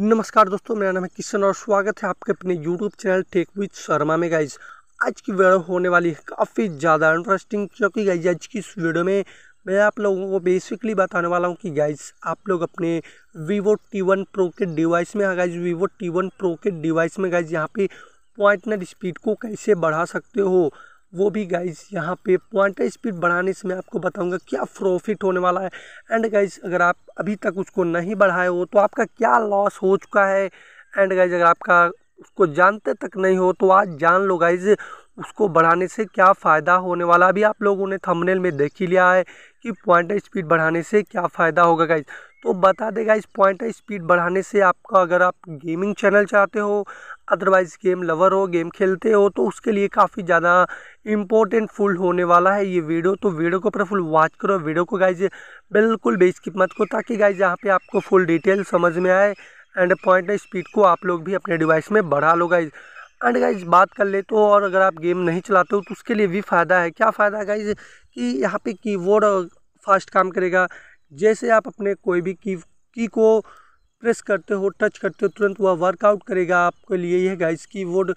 नमस्कार दोस्तों मेरा नाम है किशन और स्वागत है आपके अपने YouTube channel Tech with Sharma में गाइज आज की वीडियो होने वाली है काफ़ी ज़्यादा इंटरेस्टिंग क्योंकि गाइज आज की इस वीडियो में मैं आप लोगों को बेसिकली बताने वाला हूँ कि गाइज आप लोग अपने वीवो टी वन प्रो के डिवाइस में गाइज वीवो T1 Pro के डिवाइस में गाइज हाँ, यहाँ पे पॉइंटनर स्पीड को कैसे बढ़ा सकते हो वो भी गाइज यहाँ पे पॉइंट स्पीड बढ़ाने से मैं आपको बताऊंगा क्या प्रॉफिट होने वाला है एंड गाइज अगर आप अभी तक उसको नहीं बढ़ाए हो तो आपका क्या लॉस हो चुका है एंड गाइज अगर आपका उसको जानते तक नहीं हो तो आज जान लो गाइज उसको बढ़ाने से क्या फ़ायदा होने वाला अभी आप लोगों ने थंबनेल में देख ही लिया है कि पॉइंट स्पीड बढ़ाने से क्या फ़ायदा होगा गाइज तो बता देगा इस पॉइंट स्पीड बढ़ाने से आपका अगर आप गेमिंग चैनल चाहते हो अदरवाइज़ गेम लवर हो गेम खेलते हो तो उसके लिए काफ़ी ज़्यादा इंपॉर्टेंट फुल होने वाला है ये वीडियो तो वीडियो को पूरा फुल वॉच करो वीडियो को गाइज बिल्कुल बेस्किप मत को ताकि गाइज यहाँ पे आपको फुल डिटेल समझ में आए एंड पॉइंट स्पीड को आप लोग भी अपने डिवाइस में बढ़ा लो गाइज एंड गाइज बात कर लेते हो और अगर आप गेम नहीं चलाते हो तो उसके लिए भी फ़ायदा है क्या फ़ायदा गाइज कि यहाँ पे कीबोर्ड फास्ट काम करेगा जैसे आप अपने कोई भी की की को प्रेस करते हो टच करते हो तुरंत वह वर्कआउट करेगा आपके लिए यह गाइस कीबोर्ड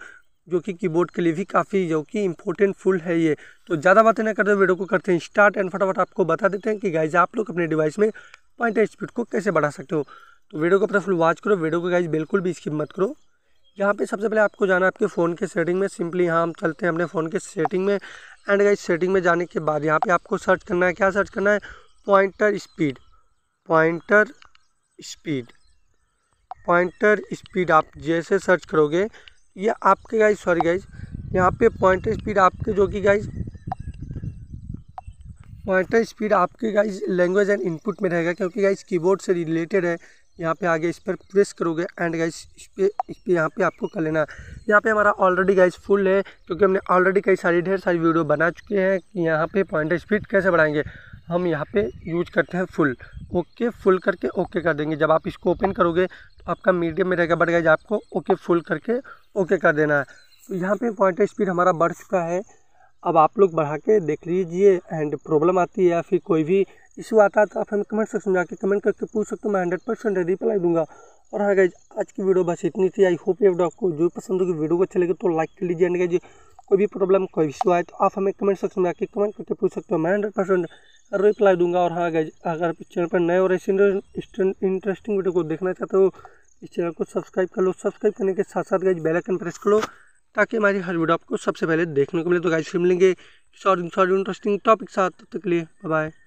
जो कि कीबोर्ड के लिए भी काफ़ी जो कि इंपॉर्टेंट फुल है ये तो ज़्यादा बातें ना करते वीडियो को करते हैं स्टार्ट एंड फटाफट आपको बता देते हैं कि गाइज आप लोग अपने डिवाइस में पॉइंट स्पीड को कैसे बढ़ा सकते हो तो वीडियो को अपना फुल वॉच करो वीडियो को गाइज बिल्कुल भी स्किप मत करो यहाँ पे सबसे पहले आपको जाना है आपके फ़ोन के सेटिंग में सिंपली यहाँ हम चलते हैं अपने फ़ोन के सेटिंग में एंड गाइज सेटिंग में जाने के बाद यहाँ पे आपको सर्च करना है क्या सर्च करना है pointer speed pointer speed pointer speed आप जैसे सर्च करोगे ये आपके गाइज सॉरी गाइज यहाँ पे पॉइंटर स्पीड आपके जो कि गाइज पॉइंटर स्पीड आपके गाइज लैंग्वेज एंड इनपुट में रहेगा क्योंकि गाइज कीबोर्ड से रिलेटेड है यहाँ पे आगे इस पर प्रेस करोगे एंड गाइज इस पर इस पर यहाँ पे आपको कर लेना है यहाँ पे हमारा ऑलरेडी गाइज फुल है क्योंकि हमने ऑलरेडी कई सारी ढेर सारी वीडियो बना चुके हैं कि यहाँ पे पॉइंटर स्पीड कैसे बढ़ाएंगे हम यहाँ पे यूज करते हैं फुल ओके फुल करके ओके कर देंगे जब आप इसको ओपन करोगे तो आपका मीडियम में रहेगा गया गाइज आपको ओके फुल करके ओके कर देना है तो यहाँ पे पॉइंट स्पीड हमारा बढ़ चुका है अब आप लोग बढ़ा के देख लीजिए एंड प्रॉब्लम आती है या फिर कोई भी इशू आता है तो आप हमें कमेंट सेक्शन में जाकर कमेंट करके पूछ सकते हो मैं हंड्रेड परसेंट रिप्लाई दूंगा और हाँ गाइज आज की वीडियो बस इतनी थी आई होप ये वीडियो आपको जो पसंद होगी वीडियो को अच्छा लगे तो लाइक कर लीजिए एंड गाइज कोई भी प्रॉब्लम कोई इशू आए तो आप हमें कमेंट सेक्शन में जाकर कमेंट करके पूछ सकते हो मैं हंड्रेड परसेंट रिप्लाई दूंगा और हाँ गाइज अगर आप चैनल पर नए और ऐसे इंटरेस्टिंग वीडियो को देखना चाहते हो इस चैनल को सब्सक्राइब कर लो सब्सक्राइब करने के साथ साथ गाइज बेलाइकन प्रेस कर लो ताकि हमारी हर वीडियो आपको सबसे पहले देखने को मिले तो गाइज फिर मिलेंगे इंटरेस्टिंग टॉपिक साथ तक के लिए बाय